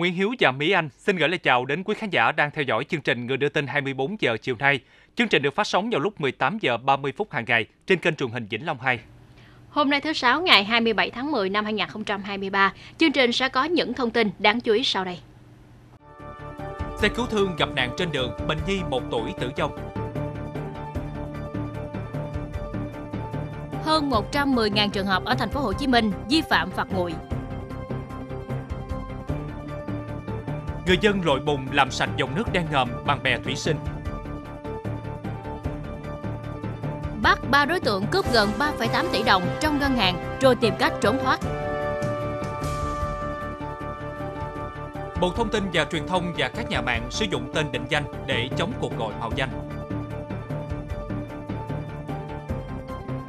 Nguyễn Hiếu và Mỹ Anh xin gửi lời chào đến quý khán giả đang theo dõi chương trình Người đưa tin 24 giờ chiều nay. Chương trình được phát sóng vào lúc 18 giờ 30 phút hàng ngày trên kênh truyền hình Vĩnh Long 2. Hôm nay thứ Sáu ngày 27 tháng 10 năm 2023, chương trình sẽ có những thông tin đáng chú ý sau đây. Xe cứu thương gặp nạn trên đường, bệnh nhi 1 tuổi tử vong. Hơn 110.000 trường hợp ở thành phố Hồ Chí Minh vi phạm phạt nguội. người dân lội bùn làm sạch dòng nước đen ngầm bằng bè thủy sinh. Bắt ba đối tượng cướp gần 3,8 tỷ đồng trong ngân hàng rồi tìm cách trốn thoát. Bộ Thông tin và Truyền thông và các nhà mạng sử dụng tên định danh để chống cuộc gọi mạo danh.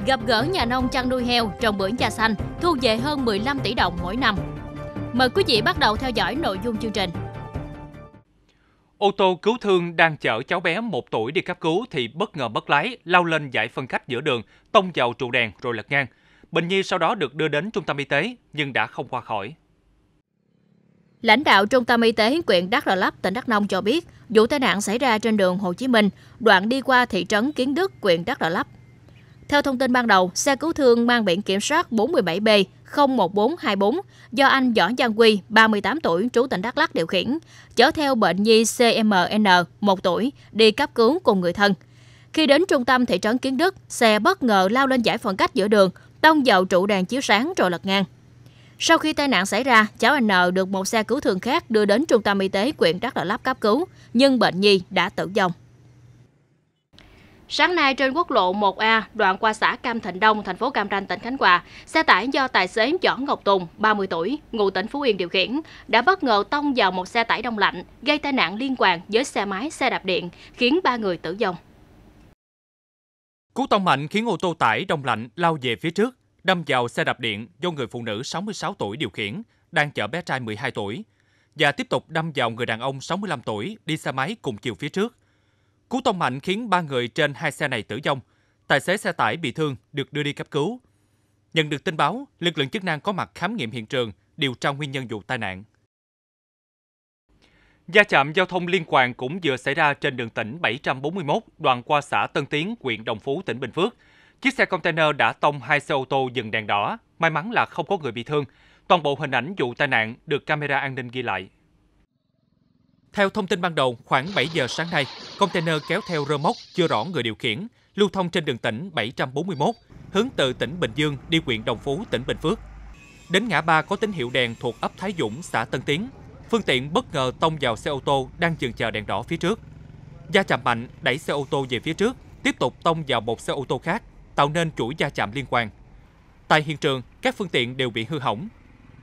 Gặp gỡ nhà nông chăn nuôi heo trồng bưởi da xanh, thu về hơn 15 tỷ đồng mỗi năm. Mời quý vị bắt đầu theo dõi nội dung chương trình. Ô tô cứu thương đang chở cháu bé 1 tuổi đi cấp cứu thì bất ngờ mất lái, lao lên giải phân cách giữa đường, tông vào trụ đèn rồi lật ngang. Bệnh nhi sau đó được đưa đến trung tâm y tế nhưng đã không qua khỏi. Lãnh đạo Trung tâm Y tế huyện Đắk Rờ Lấp, tỉnh Đắk Nông cho biết, vụ tai nạn xảy ra trên đường Hồ Chí Minh, đoạn đi qua thị trấn Kiến Đức, huyện Đắk Rờ Lấp. Theo thông tin ban đầu, xe cứu thương mang biển kiểm soát 47B 01424 do anh Võ Giang Quy, 38 tuổi, trú tỉnh Đắk lắc điều khiển, chở theo bệnh nhi CMN, 1 tuổi, đi cấp cứu cùng người thân. Khi đến trung tâm thị trấn Kiến Đức, xe bất ngờ lao lên giải phân cách giữa đường, tông vào trụ đèn chiếu sáng rồi lật ngang. Sau khi tai nạn xảy ra, cháu N được một xe cứu thương khác đưa đến trung tâm y tế quyện Đắk Lắk cấp cứu, nhưng bệnh nhi đã tử vong. Sáng nay trên quốc lộ 1A, đoạn qua xã Cam Thịnh Đông, thành phố Cam Ranh, tỉnh Khánh Hòa, xe tải do tài xế Võ Ngọc Tùng, 30 tuổi, ngụ tỉnh Phú Yên điều khiển, đã bất ngờ tông vào một xe tải đông lạnh, gây tai nạn liên quan với xe máy, xe đạp điện, khiến ba người tử vong. Cú tông mạnh khiến ô tô tải đông lạnh lao về phía trước, đâm vào xe đạp điện do người phụ nữ 66 tuổi điều khiển, đang chở bé trai 12 tuổi, và tiếp tục đâm vào người đàn ông 65 tuổi đi xe máy cùng chiều phía trước Cú tông mạnh khiến ba người trên hai xe này tử vong. Tài xế xe tải bị thương được đưa đi cấp cứu. Nhận được tin báo, lực lượng chức năng có mặt khám nghiệm hiện trường, điều tra nguyên nhân vụ tai nạn. Gia chạm giao thông liên quan cũng vừa xảy ra trên đường tỉnh 741 đoạn qua xã Tân Tiến, huyện Đồng Phú, tỉnh Bình Phước. Chiếc xe container đã tông hai xe ô tô dừng đèn đỏ, may mắn là không có người bị thương. Toàn bộ hình ảnh vụ tai nạn được camera an ninh ghi lại. Theo thông tin ban đầu, khoảng 7 giờ sáng nay, container kéo theo rơ móc chưa rõ người điều khiển, lưu thông trên đường tỉnh 741, hướng từ tỉnh Bình Dương đi huyện Đồng Phú, tỉnh Bình Phước. Đến ngã ba có tín hiệu đèn thuộc ấp Thái Dũng, xã Tân Tiến, phương tiện bất ngờ tông vào xe ô tô đang dừng chờ đèn đỏ phía trước. Gia chạm mạnh đẩy xe ô tô về phía trước, tiếp tục tông vào một xe ô tô khác, tạo nên chuỗi gia chạm liên quan. Tại hiện trường, các phương tiện đều bị hư hỏng.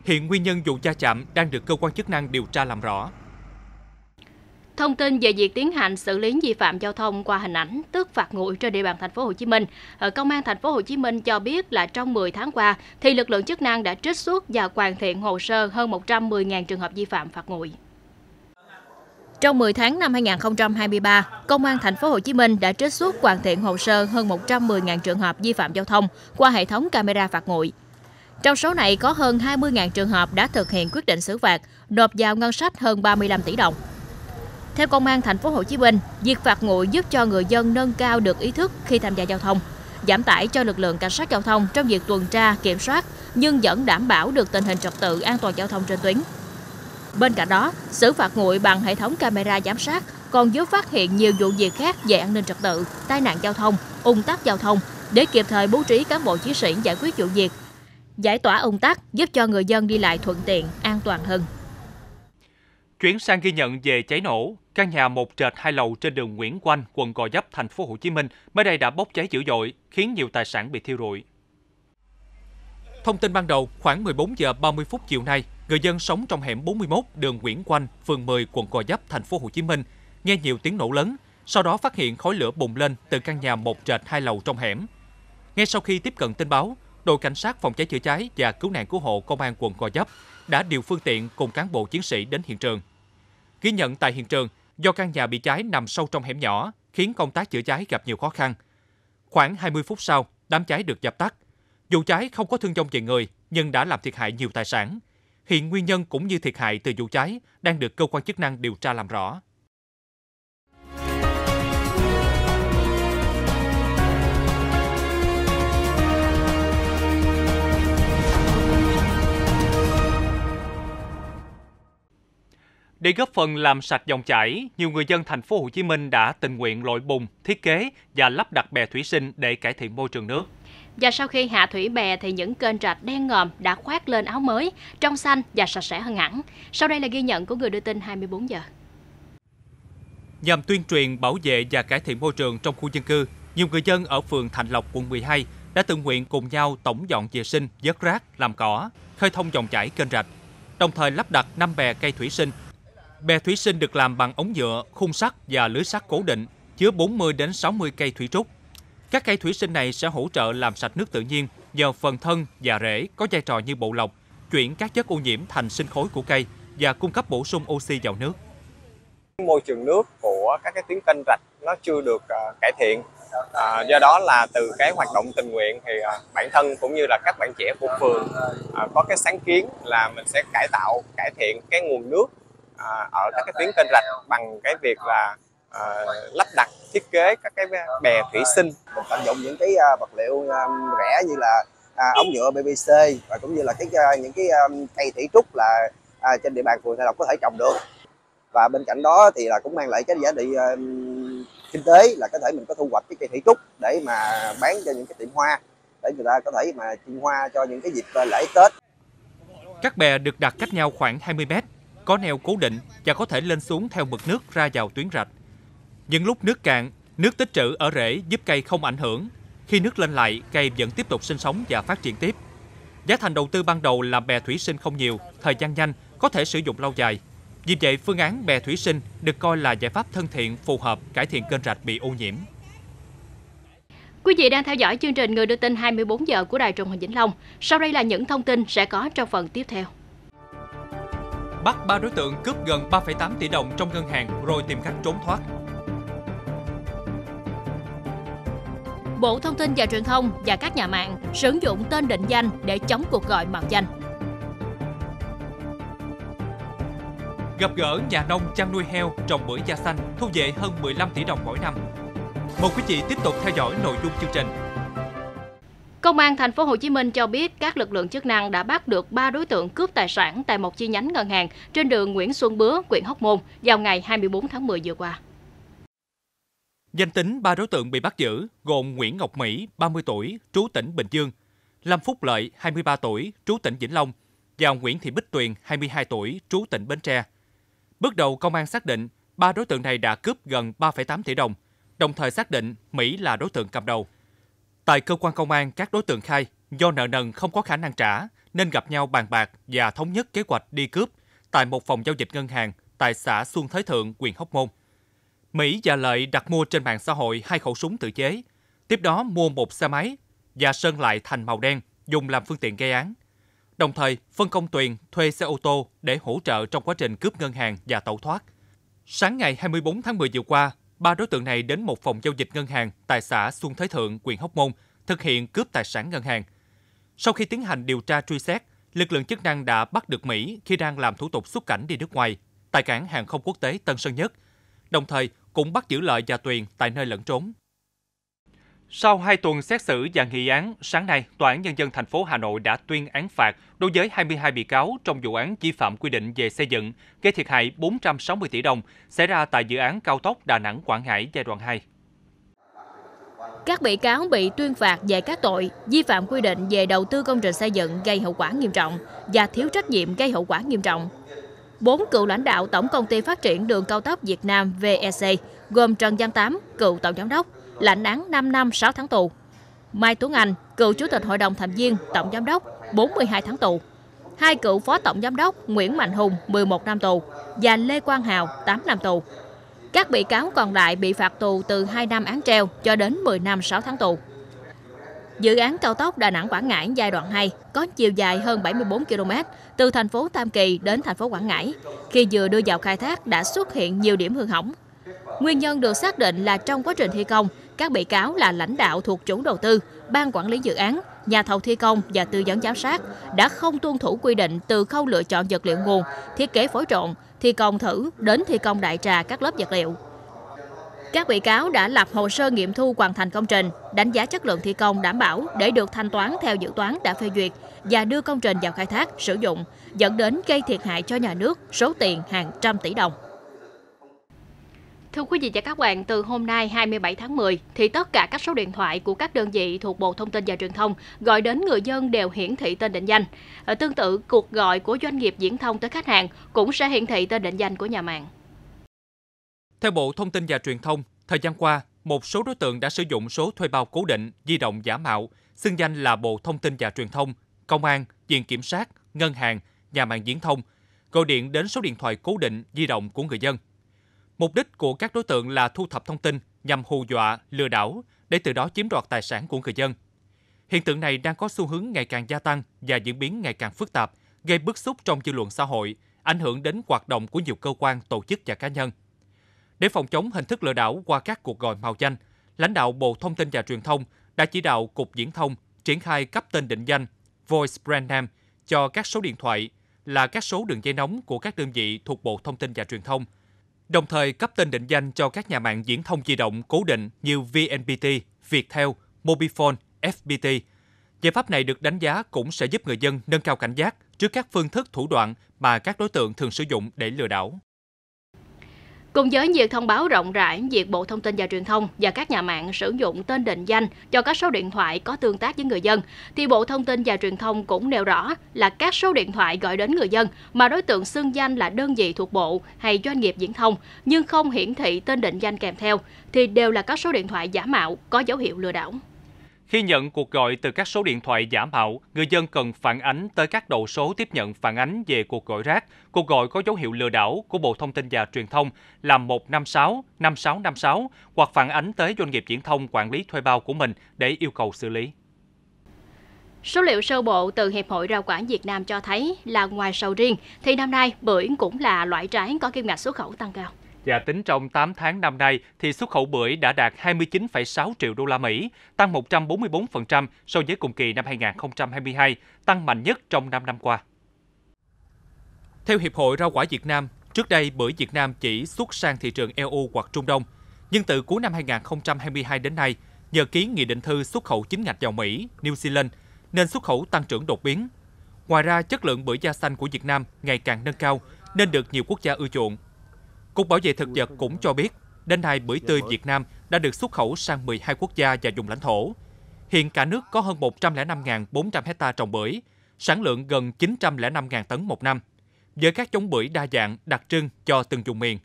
Hiện nguyên nhân vụ gia chạm đang được cơ quan chức năng điều tra làm rõ. Thông tin về việc tiến hành xử lý vi phạm giao thông qua hình ảnh tước phạt nguội trên địa bàn thành phố Hồ Chí Minh, ờ, Công an thành phố Hồ Chí Minh cho biết là trong 10 tháng qua thì lực lượng chức năng đã trích xuất và hoàn thiện hồ sơ hơn 110.000 trường hợp vi phạm phạt nguội. Trong 10 tháng năm 2023, Công an thành phố Hồ Chí Minh đã trích xuất hoàn thiện hồ sơ hơn 110.000 trường hợp vi phạm giao thông qua hệ thống camera phạt nguội. Trong số này có hơn 20.000 trường hợp đã thực hiện quyết định xử phạt, nộp vào ngân sách hơn 35 tỷ đồng. Theo công an thành phố Hồ Chí Minh, việc phạt nguội giúp cho người dân nâng cao được ý thức khi tham gia giao thông, giảm tải cho lực lượng cảnh sát giao thông trong việc tuần tra, kiểm soát nhưng vẫn đảm bảo được tình hình trật tự an toàn giao thông trên tuyến. Bên cạnh đó, xử phạt nguội bằng hệ thống camera giám sát còn giúp phát hiện nhiều vụ việc khác về an ninh trật tự, tai nạn giao thông, ung tắc giao thông để kịp thời bố trí cán bộ chiến sĩ giải quyết vụ việc. Giải tỏa ung tắc giúp cho người dân đi lại thuận tiện, an toàn hơn. Chuyển sang ghi nhận về cháy nổ, căn nhà một trệt hai lầu trên đường Nguyễn Quanh, quận Gò Vấp, thành phố Hồ Chí Minh mới đây đã bốc cháy dữ dội, khiến nhiều tài sản bị thiêu rụi. Thông tin ban đầu, khoảng 14 giờ 30 phút chiều nay, người dân sống trong hẻm 41 đường Nguyễn Quanh, phường 10, quận Gò Vấp, thành phố Hồ Chí Minh nghe nhiều tiếng nổ lớn, sau đó phát hiện khói lửa bùng lên từ căn nhà một trệt hai lầu trong hẻm. Ngay sau khi tiếp cận tin báo, đội cảnh sát phòng cháy chữa cháy và cứu nạn cứu hộ công an quận Gò Vấp đã điều phương tiện cùng cán bộ chiến sĩ đến hiện trường. Ghi nhận tại hiện trường, do căn nhà bị cháy nằm sâu trong hẻm nhỏ, khiến công tác chữa cháy gặp nhiều khó khăn. Khoảng 20 phút sau, đám cháy được dập tắt. Dù cháy không có thương vong về người, nhưng đã làm thiệt hại nhiều tài sản. Hiện nguyên nhân cũng như thiệt hại từ vụ cháy đang được cơ quan chức năng điều tra làm rõ. Để góp phần làm sạch dòng chảy, nhiều người dân thành phố Hồ Chí Minh đã tình nguyện lội bùn, thiết kế và lắp đặt bè thủy sinh để cải thiện môi trường nước. Và sau khi hạ thủy bè thì những kênh rạch đen ngòm đã khoác lên áo mới, trong xanh và sạch sẽ hơn hẳn. Sau đây là ghi nhận của người đưa tin 24 giờ. Nhằm tuyên truyền, bảo vệ và cải thiện môi trường trong khu dân cư, nhiều người dân ở phường Thành Lộc, quận 12 đã tự nguyện cùng nhau tổng dọn vệ sinh, dớt rác, làm cỏ, khơi thông dòng chảy kênh rạch, đồng thời lắp đặt 5 bè cây thủy sinh Bè thủy sinh được làm bằng ống nhựa, khung sắt và lưới sắt cố định, chứa 40 đến 60 cây thủy trúc. Các cây thủy sinh này sẽ hỗ trợ làm sạch nước tự nhiên nhờ phần thân và rễ có vai trò như bộ lọc, chuyển các chất ô nhiễm thành sinh khối của cây và cung cấp bổ sung oxy vào nước. Môi trường nước của các cái tuyến kênh rạch nó chưa được uh, cải thiện. À, do đó là từ cái hoạt động tình nguyện thì uh, bản thân cũng như là các bạn trẻ của phường uh, có cái sáng kiến là mình sẽ cải tạo, cải thiện cái nguồn nước À, ở các cái tuyến kênh rạch bằng cái việc là à, lắp đặt thiết kế các cái bè thủy sinh mình tận dụng những cái à, vật liệu à, rẻ như là ống nhựa PVC và cũng như là cái những cái cây thủy trúc là trên địa bàn phường Thạnh Lộc có thể trồng được và bên cạnh đó thì là cũng mang lại cái giá trị kinh tế là có thể mình có thu hoạch cái cây thủy trúc để mà bán cho những cái tiệm hoa để người ta có thể mà chim hoa cho những cái dịp lễ Tết. Các bè được đặt cách nhau khoảng 20 mét có neo cố định và có thể lên xuống theo mực nước ra vào tuyến rạch. Những lúc nước cạn, nước tích trữ ở rễ giúp cây không ảnh hưởng. Khi nước lên lại, cây vẫn tiếp tục sinh sống và phát triển tiếp. Giá thành đầu tư ban đầu làm bè thủy sinh không nhiều, thời gian nhanh, có thể sử dụng lâu dài. Vì vậy, phương án bè thủy sinh được coi là giải pháp thân thiện phù hợp cải thiện kênh rạch bị ô nhiễm. Quý vị đang theo dõi chương trình Người đưa tin 24 giờ của Đài truyền hình Vĩnh Long. Sau đây là những thông tin sẽ có trong phần tiếp theo bắt ba đối tượng cướp gần 3,8 tỷ đồng trong ngân hàng rồi tìm cách trốn thoát. Bộ Thông tin và Truyền thông và các nhà mạng sử dụng tên định danh để chống cuộc gọi mạo danh. Gặp gỡ nhà nông chăn nuôi heo trồng bưởi da xanh thu về hơn 15 tỷ đồng mỗi năm. Mời quý vị tiếp tục theo dõi nội dung chương trình Công an thành phố Hồ Chí Minh cho biết các lực lượng chức năng đã bắt được 3 đối tượng cướp tài sản tại một chi nhánh ngân hàng trên đường Nguyễn Xuân Bứa, huyện Hóc Môn vào ngày 24 tháng 10 vừa qua. Danh tính ba đối tượng bị bắt giữ gồm Nguyễn Ngọc Mỹ, 30 tuổi, trú tỉnh Bình Dương, Lâm Phúc Lợi, 23 tuổi, trú tỉnh Vĩnh Long và Nguyễn Thị Bích Tuyền, 22 tuổi, trú tỉnh Bến Tre. Bước đầu, công an xác định ba đối tượng này đã cướp gần 3,8 tỷ đồng, đồng thời xác định Mỹ là đối tượng cầm đầu. Tại cơ quan công an, các đối tượng khai do nợ nần không có khả năng trả nên gặp nhau bàn bạc và thống nhất kế hoạch đi cướp tại một phòng giao dịch ngân hàng tại xã Xuân Thới Thượng, huyện Hóc Môn. Mỹ và Lợi đặt mua trên mạng xã hội hai khẩu súng tự chế, tiếp đó mua một xe máy và sơn lại thành màu đen dùng làm phương tiện gây án. Đồng thời, phân công Tuyền thuê xe ô tô để hỗ trợ trong quá trình cướp ngân hàng và tẩu thoát. Sáng ngày 24 tháng 10 vừa qua, ba đối tượng này đến một phòng giao dịch ngân hàng tại xã Xuân Thới Thượng, huyện Hóc Môn – thực hiện cướp tài sản ngân hàng. Sau khi tiến hành điều tra truy xét, lực lượng chức năng đã bắt được Mỹ khi đang làm thủ tục xuất cảnh đi nước ngoài tại cảng hàng không quốc tế Tân Sơn Nhất, đồng thời cũng bắt giữ Lợi và Tuyền tại nơi lẫn trốn. Sau 2 tuần xét xử và nghị án, sáng nay, Tòa án Nhân dân thành phố Hà Nội đã tuyên án phạt đối với 22 bị cáo trong vụ án vi phạm quy định về xây dựng, gây thiệt hại 460 tỷ đồng xảy ra tại dự án cao tốc Đà Nẵng-Quảng Hải giai đoạn 2. Các bị cáo bị tuyên phạt về các tội vi phạm quy định về đầu tư công trình xây dựng gây hậu quả nghiêm trọng và thiếu trách nhiệm gây hậu quả nghiêm trọng. Bốn cựu lãnh đạo Tổng công ty phát triển đường cao tốc Việt Nam VEC gồm Trần Văn Tám, cựu tổng giám đốc, lãnh án 5 năm 6 tháng tù. Mai Tuấn Anh, cựu chủ tịch hội đồng thành viên, tổng giám đốc, 42 tháng tù. Hai cựu phó tổng giám đốc Nguyễn Mạnh Hùng 11 năm tù và Lê Quang Hào 8 năm tù. Các bị cáo còn lại bị phạt tù từ 2 năm án treo cho đến 10 năm 6 tháng tù. Dự án cao tốc Đà Nẵng Quảng Ngãi giai đoạn 2 có chiều dài hơn 74 km từ thành phố Tam Kỳ đến thành phố Quảng Ngãi. Khi vừa đưa vào khai thác đã xuất hiện nhiều điểm hư hỏng. Nguyên nhân được xác định là trong quá trình thi công, các bị cáo là lãnh đạo thuộc chủ đầu tư, ban quản lý dự án, nhà thầu thi công và tư vấn giám sát đã không tuân thủ quy định từ khâu lựa chọn vật liệu nguồn, thiết kế phối trộn, thi công thử đến thi công đại trà các lớp vật liệu. Các bị cáo đã lập hồ sơ nghiệm thu hoàn thành công trình, đánh giá chất lượng thi công đảm bảo để được thanh toán theo dự toán đã phê duyệt và đưa công trình vào khai thác, sử dụng, dẫn đến gây thiệt hại cho nhà nước số tiền hàng trăm tỷ đồng. Thưa quý vị và các bạn, từ hôm nay 27 tháng 10 thì tất cả các số điện thoại của các đơn vị thuộc Bộ Thông tin và Truyền thông gọi đến người dân đều hiển thị tên định danh. Ờ, tương tự, cuộc gọi của doanh nghiệp viễn thông tới khách hàng cũng sẽ hiển thị tên định danh của nhà mạng. Theo Bộ Thông tin và Truyền thông, thời gian qua, một số đối tượng đã sử dụng số thuê bao cố định, di động giả mạo, xưng danh là Bộ Thông tin và Truyền thông, Công an, Viện Kiểm sát, Ngân hàng, Nhà mạng Viễn thông, gọi điện đến số điện thoại cố định, di động của người dân – Mục đích của các đối tượng là thu thập thông tin nhằm hù dọa, lừa đảo để từ đó chiếm đoạt tài sản của người dân. Hiện tượng này đang có xu hướng ngày càng gia tăng và diễn biến ngày càng phức tạp, gây bức xúc trong dư luận xã hội, ảnh hưởng đến hoạt động của nhiều cơ quan, tổ chức và cá nhân. Để phòng chống hình thức lừa đảo qua các cuộc gọi mạo danh, lãnh đạo Bộ Thông tin và Truyền thông đã chỉ đạo Cục Diễn thông triển khai cấp tên định danh Voice Brand Name cho các số điện thoại là các số đường dây nóng của các đơn vị thuộc Bộ Thông tin và Truyền thông – đồng thời cấp tên định danh cho các nhà mạng viễn thông di động cố định như VNPT, Viettel, Mobifone, FPT. Giải pháp này được đánh giá cũng sẽ giúp người dân nâng cao cảnh giác trước các phương thức thủ đoạn mà các đối tượng thường sử dụng để lừa đảo. Cùng với việc thông báo rộng rãi việc Bộ Thông tin và Truyền thông và các nhà mạng sử dụng tên định danh cho các số điện thoại có tương tác với người dân, thì Bộ Thông tin và Truyền thông cũng nêu rõ là các số điện thoại gọi đến người dân mà đối tượng xưng danh là đơn vị thuộc bộ hay doanh nghiệp viễn thông nhưng không hiển thị tên định danh kèm theo thì đều là các số điện thoại giả mạo có dấu hiệu lừa đảo. Khi nhận cuộc gọi từ các số điện thoại giả mạo, người dân cần phản ánh tới các đầu số tiếp nhận phản ánh về cuộc gọi rác, cuộc gọi có dấu hiệu lừa đảo của Bộ Thông tin và Truyền thông là 156 5656 hoặc phản ánh tới doanh nghiệp viễn thông quản lý thuê bao của mình để yêu cầu xử lý. Số liệu sơ bộ từ Hiệp hội Rau quả Việt Nam cho thấy là ngoài sầu riêng thì năm nay bưởi cũng là loại trái có kim ngạch xuất khẩu tăng cao. Và tính trong 8 tháng năm nay thì xuất khẩu bưởi đã đạt 29,6 triệu đô la Mỹ, tăng 144% so với cùng kỳ năm 2022, tăng mạnh nhất trong 5 năm qua. Theo Hiệp hội Rau quả Việt Nam, trước đây bưởi Việt Nam chỉ xuất sang thị trường EU hoặc Trung Đông, nhưng từ cuối năm 2022 đến nay, nhờ ký nghị định thư xuất khẩu chính ngạch vào Mỹ, New Zealand, nên xuất khẩu tăng trưởng đột biến. Ngoài ra, chất lượng bưởi da xanh của Việt Nam ngày càng nâng cao, nên được nhiều quốc gia ưa chuộng Cục Bảo vệ Thực vật cũng cho biết, đến nay bưởi tươi Việt Nam đã được xuất khẩu sang 12 quốc gia và vùng lãnh thổ. Hiện cả nước có hơn 105.400 hecta trồng bưởi, sản lượng gần 905.000 tấn một năm, với các giống bưởi đa dạng đặc trưng cho từng vùng miền.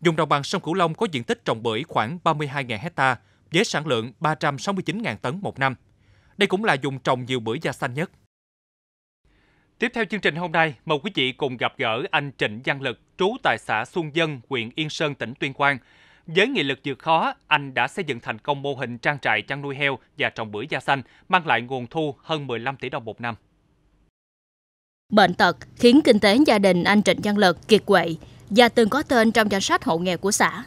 Dùng đồng bằng sông Cửu Long có diện tích trồng bưởi khoảng 32.000 hecta với sản lượng 369.000 tấn một năm. Đây cũng là vùng trồng nhiều bưởi da xanh nhất. Tiếp theo chương trình hôm nay, mời quý vị cùng gặp gỡ anh Trịnh Văn Lực, trú tại xã Xuân Dân, huyện Yên Sơn, tỉnh Tuyên Quang. Với nghị lực vượt khó, anh đã xây dựng thành công mô hình trang trại chăn nuôi heo và trồng bưởi da xanh, mang lại nguồn thu hơn 15 tỷ đồng một năm. Bệnh tật khiến kinh tế gia đình anh Trịnh Văn Lực kiệt quệ và từng có tên trong danh sách hộ nghèo của xã.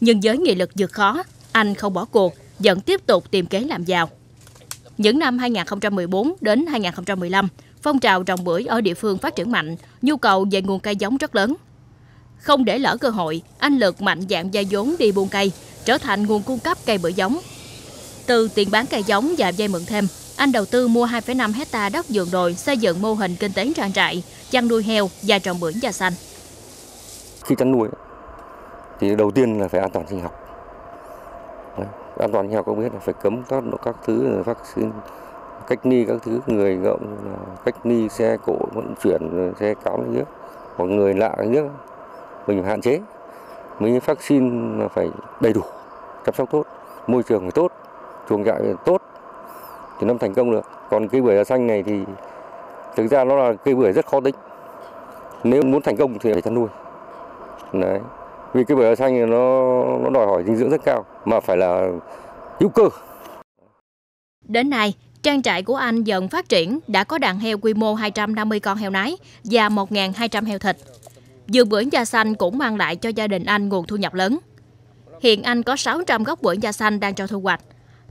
Nhưng với nghị lực vượt khó, anh không bỏ cuộc, vẫn tiếp tục tìm kế làm giàu. Những năm 2014 đến 2015, phong trào trồng bưởi ở địa phương phát triển mạnh, nhu cầu về nguồn cây giống rất lớn. Không để lỡ cơ hội, anh Lực mạnh dạng gia vốn đi buôn cây, trở thành nguồn cung cấp cây bưởi giống. Từ tiền bán cây giống và dây mượn thêm, anh đầu tư mua 2,5 hecta đất vườn đồi xây dựng mô hình kinh tế trang trại, chăn nuôi heo và trồng bưởi da xanh. Khi chăn nuôi thì đầu tiên là phải an toàn sinh học. An toàn sinh học có biết là phải cấm các các thứ vaccine cách ly các thứ người ngộng cách ly xe cộ vận chuyển xe cám nước hoặc người lạ nước mình hạn chế mấy vaccine phải đầy đủ chăm sóc tốt môi trường phải tốt chuồng trại phải tốt thì nó thành công được còn cây bưởi da xanh này thì thực ra nó là cây bưởi rất khó tính nếu muốn thành công thì phải chăn nuôi đấy vì cây bưởi da xanh này nó nó đòi hỏi dinh dưỡng rất cao mà phải là hữu cơ đến nay Trang trại của anh dần phát triển, đã có đàn heo quy mô 250 con heo nái và 1.200 heo thịt. Vườn bưởi da xanh cũng mang lại cho gia đình anh nguồn thu nhập lớn. Hiện anh có 600 gốc bưởi da xanh đang cho thu hoạch.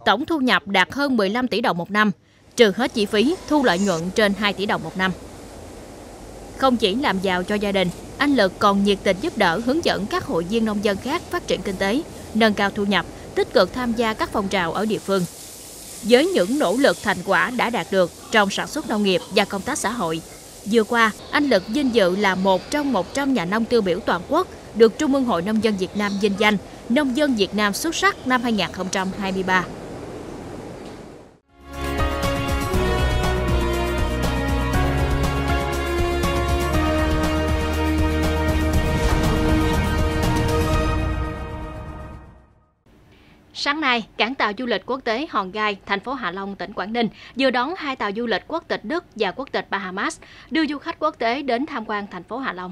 Tổng thu nhập đạt hơn 15 tỷ đồng một năm, trừ hết chi phí thu lợi nhuận trên 2 tỷ đồng một năm. Không chỉ làm giàu cho gia đình, anh Lực còn nhiệt tình giúp đỡ hướng dẫn các hội viên nông dân khác phát triển kinh tế, nâng cao thu nhập, tích cực tham gia các phong trào ở địa phương với những nỗ lực thành quả đã đạt được trong sản xuất nông nghiệp và công tác xã hội. Vừa qua, anh Lực vinh dự là một trong 100 nhà nông tiêu biểu toàn quốc được Trung ương Hội Nông dân Việt Nam vinh danh Nông dân Việt Nam xuất sắc năm 2023. Sáng nay, cảng tàu du lịch quốc tế Hòn Gai, thành phố Hạ Long, tỉnh Quảng Ninh vừa đón hai tàu du lịch quốc tịch Đức và quốc tịch Bahamas đưa du khách quốc tế đến tham quan thành phố Hạ Long.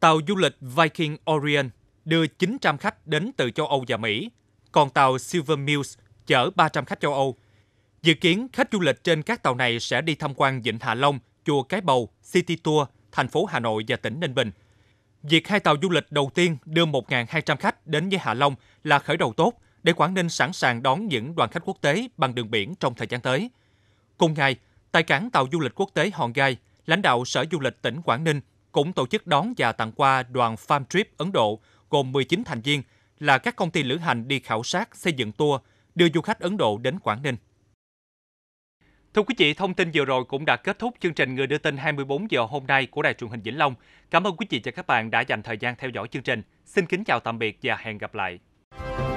Tàu du lịch Viking Orion đưa 900 khách đến từ châu Âu và Mỹ, còn tàu Silver Mills chở 300 khách châu Âu. Dự kiến khách du lịch trên các tàu này sẽ đi tham quan Vịnh Hạ Long, chùa Cái Bầu, City Tour, thành phố Hà Nội và tỉnh Ninh Bình – Việc hai tàu du lịch đầu tiên đưa 1.200 khách đến với Hạ Long là khởi đầu tốt để Quảng Ninh sẵn sàng đón những đoàn khách quốc tế bằng đường biển trong thời gian tới. Cùng ngày, tại cảng tàu du lịch quốc tế Hòn Gai, lãnh đạo Sở Du lịch tỉnh Quảng Ninh cũng tổ chức đón và tặng quà đoàn Farm Trip Ấn Độ gồm 19 thành viên là các công ty lữ hành đi khảo sát xây dựng tour đưa du khách Ấn Độ đến Quảng Ninh. Thưa quý vị, thông tin vừa rồi cũng đã kết thúc chương trình Người đưa tin 24 giờ hôm nay của Đài truyền hình Vĩnh Long. Cảm ơn quý vị và các bạn đã dành thời gian theo dõi chương trình. Xin kính chào tạm biệt và hẹn gặp lại.